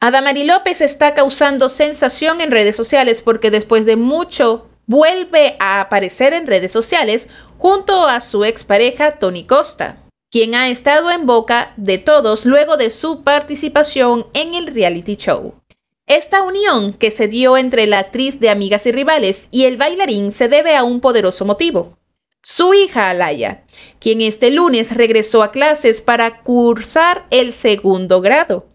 Adamari López está causando sensación en redes sociales porque después de mucho vuelve a aparecer en redes sociales junto a su expareja Tony Costa, quien ha estado en boca de todos luego de su participación en el reality show. Esta unión que se dio entre la actriz de Amigas y Rivales y el bailarín se debe a un poderoso motivo. Su hija Alaya, quien este lunes regresó a clases para cursar el segundo grado.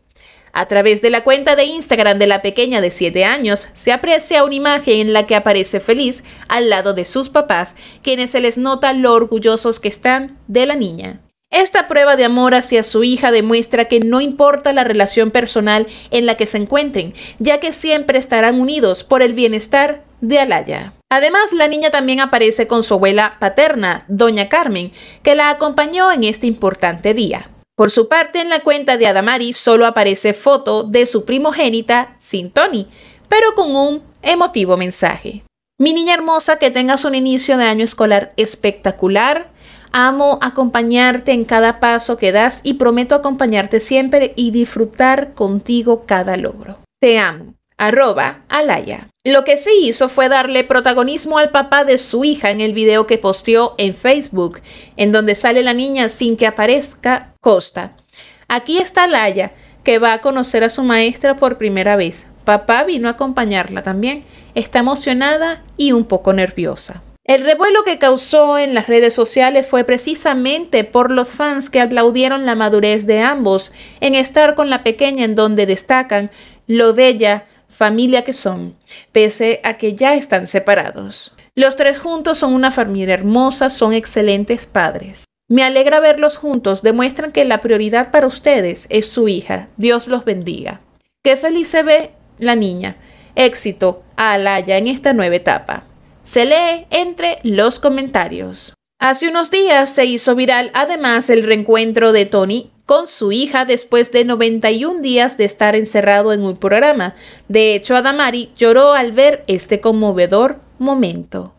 A través de la cuenta de Instagram de la pequeña de 7 años se aprecia una imagen en la que aparece feliz al lado de sus papás, quienes se les nota lo orgullosos que están de la niña. Esta prueba de amor hacia su hija demuestra que no importa la relación personal en la que se encuentren, ya que siempre estarán unidos por el bienestar de Alaya. Además, la niña también aparece con su abuela paterna, doña Carmen, que la acompañó en este importante día. Por su parte, en la cuenta de Adamari solo aparece foto de su primogénita sin Tony, pero con un emotivo mensaje. Mi niña hermosa, que tengas un inicio de año escolar espectacular. Amo acompañarte en cada paso que das y prometo acompañarte siempre y disfrutar contigo cada logro. Te amo. Arroba Alaya. Lo que sí hizo fue darle protagonismo al papá de su hija en el video que posteó en Facebook, en donde sale la niña sin que aparezca Costa. Aquí está Laia, que va a conocer a su maestra por primera vez. Papá vino a acompañarla también. Está emocionada y un poco nerviosa. El revuelo que causó en las redes sociales fue precisamente por los fans que aplaudieron la madurez de ambos en estar con la pequeña en donde destacan lo de ella familia que son, pese a que ya están separados. Los tres juntos son una familia hermosa, son excelentes padres. Me alegra verlos juntos, demuestran que la prioridad para ustedes es su hija. Dios los bendiga. Qué feliz se ve la niña. Éxito a Alaya en esta nueva etapa. Se lee entre los comentarios. Hace unos días se hizo viral además el reencuentro de Tony con su hija después de 91 días de estar encerrado en un programa. De hecho, Adamari lloró al ver este conmovedor momento.